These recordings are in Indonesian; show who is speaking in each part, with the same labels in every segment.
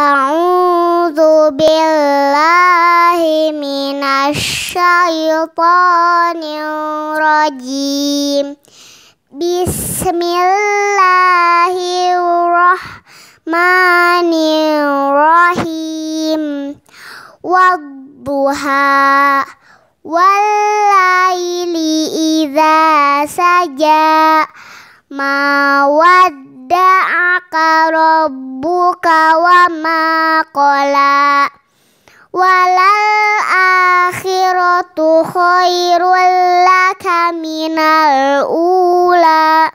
Speaker 1: A'udzu billahi minasyaitonir
Speaker 2: rajim. Bismillahirrahmanirrahim. Wadduha walaili idza saja. Mawad wada'aka rabbuka wa ma qala walal akhiratu khairul laka minal ula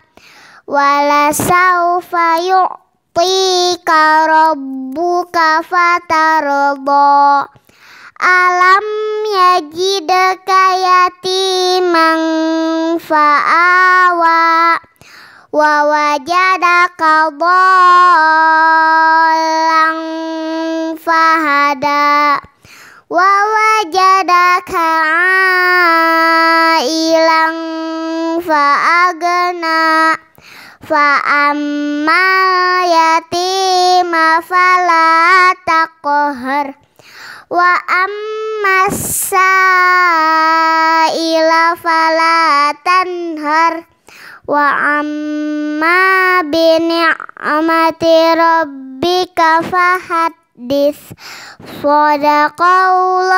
Speaker 2: wala saufa yu'tika rabbuka fatarda alam yajidaka yatiman fa'awa wa wajadaka dhalan fahada wa wajadaka ilang faagna fa'amma yatima fala taqhar wa ammasa ila fala tanhar wa amma bi ni'mati rabbika fahaddis
Speaker 1: sadaqallahul